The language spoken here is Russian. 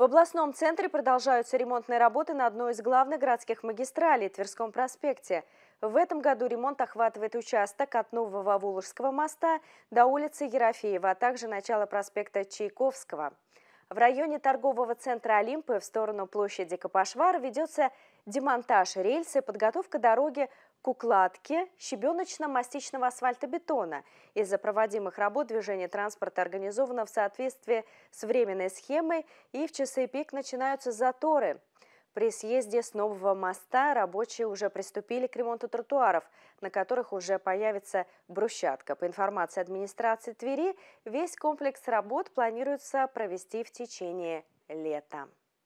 В областном центре продолжаются ремонтные работы на одной из главных городских магистралей – Тверском проспекте. В этом году ремонт охватывает участок от Нового Волжского моста до улицы Ерофеева, а также начало проспекта Чайковского. В районе торгового центра Олимпы в сторону площади Капашвар ведется демонтаж рельс подготовка дороги к укладке щебеночно-мастичного асфальтобетона. Из-за проводимых работ движение транспорта организовано в соответствии с временной схемой и в часы пик начинаются заторы – при съезде с нового моста рабочие уже приступили к ремонту тротуаров, на которых уже появится брусчатка. По информации администрации Твери, весь комплекс работ планируется провести в течение лета.